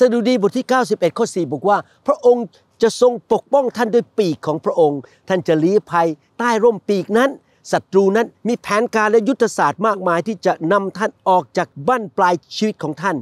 สดุดีบทที่ 91 ข้อ 4 บอกว่าพระองค์จะทรงปกป้องท่านด้วยปีกของพระองค์ ท่านจะลี้ภัยใต้ร่มปีกนั้นศัตรูนั้นมีแผนการและยุทธศาสตร์มากมาย ที่จะนำท่านออกจากบ้านปลายชีวิตของท่าน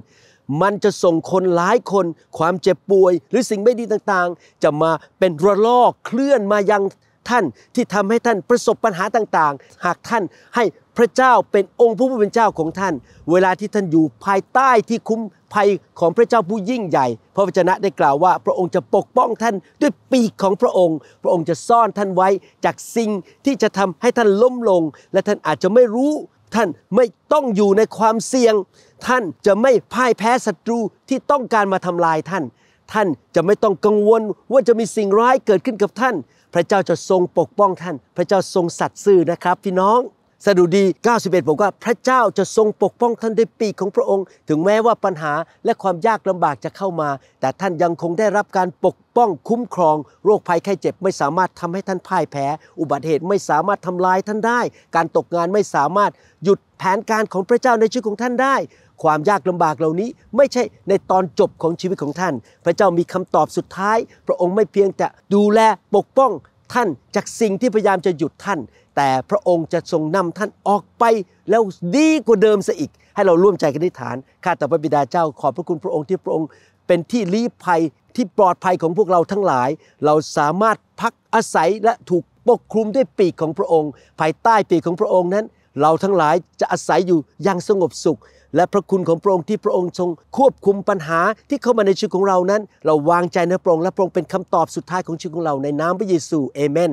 มันจะส่งคนหลายคน ความเจ็บป่วยหรือสิ่งไม่ดีต่างๆ จะมาเป็นระลอกเคลื่อนมายังท่านที่ทำให้ท่านประสบปัญหาต่างๆ หากท่านให้พระเจ้าเป็นองค์ผู้เป็นเจ้าของท่าน เวลาที่ท่านอยู่ภายใต้ที่คุ้มภัยของพระเจ้าผู้ยิ่งใหญ่พระวจนะได้กล่าวว่า พระองค์จะปกป้องท่านด้วยปีกของพระองค์ พระองค์จะซ่อนท่านไว้จากสิ่งที่จะทำให้ท่านล้มลง และท่านอาจจะไม่รู้ ท่านไม่ต้องอยู่ในความเสี่ยง ท่านจะไม่พ่ายแพ้ศัตรูที่ต้องการมาทำลายท่านท่านจะไม่ต้องกังวลว่าจะมีสิ่งร้ายเกิดขึ้นกับท่าน พระเจ้าจะทรงปกป้องท่าน พระเจ้าทรงสัตย์ซื่อนะครับพี่น้องสดุดี 91 บอกว่าพระเจ้าจะทรงปกป้องท่านด้วยปีกของพระองค์ ถึงแม้ว่าปัญหาและความยากลำบากจะเข้ามา แต่ท่านยังคงได้รับการปกป้องคุ้มครอง โรคภัยไข้เจ็บไม่สามารถทำให้ท่านพ่ายแพ้ อุบัติเหตุไม่สามารถทำลายท่านได้ การตกงานไม่สามารถหยุดแผนการของพระเจ้าในชีวิตของท่านได้ ความยากลำบากเหล่านี้ไม่ใช่ในตอนจบของชีวิตของท่าน พระเจ้ามีคำตอบสุดท้าย พระองค์ไม่เพียงแต่ดูแลปกป้องท่านจากสิ่งที่พยายามจะหยุดท่าน แต่พระองค์จะทรงนำท่านออกไปแล้วดีกว่าเดิมซะอีก ให้เราร่วมใจกันอธิษฐานข้าแต่พระบิดาเจ้าขอบพระคุณพระองค์ที่พระองค์ เป็นที่ลี้ภัยที่ปลอดภัยของพวกเราทั้งหลาย เราสามารถพักอาศัยและถูกปกคลุมด้วยปีกของพระองค์ ภายใต้ปีกของพระองค์นั้นเราทั้งหลายจะอาศัยอยู่อย่างสงบสุข และพระคุณของพระองค์ที่พระองค์ทรงควบคุมปัญหาที่เข้ามาในชีวิตของเรานั้น เราวางใจในพระองค์และพระองค์เป็นคำตอบสุดท้ายของชีวิตของเราในนามพระเยซู เอเมน